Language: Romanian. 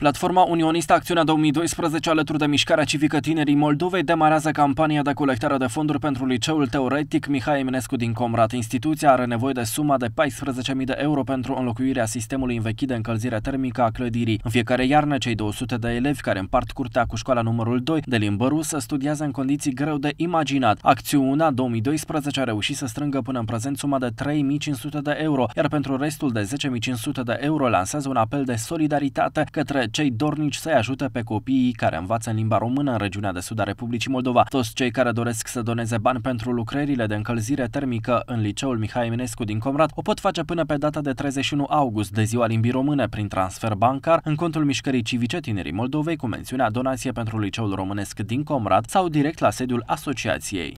Platforma Unionista Acțiunea 2012 alături de Mișcarea Civică Tinerii Moldovei demarează campania de colectare de fonduri pentru liceul teoretic Mihai Eminescu din Comrat. Instituția are nevoie de suma de 14.000 de euro pentru înlocuirea sistemului învechit de încălzire termică a clădirii. În fiecare iarnă, cei 200 de elevi care împart curtea cu școala numărul 2 de limbă rusă studiază în condiții greu de imaginat. Acțiunea 2012 a reușit să strângă până în prezent suma de 3.500 de euro, iar pentru restul de 10.500 de euro lansează un apel de solidaritate către cei dornici să-i ajute pe copiii care învață în limba română în regiunea de sud a Republicii Moldova. Toți cei care doresc să doneze bani pentru lucrările de încălzire termică în liceul Mihai Eminescu din Comrat o pot face până pe data de 31 august de ziua limbii române prin transfer bancar în contul mișcării civice Tinerii Moldovei cu mențiunea donație pentru liceul românesc din Comrat sau direct la sediul asociației.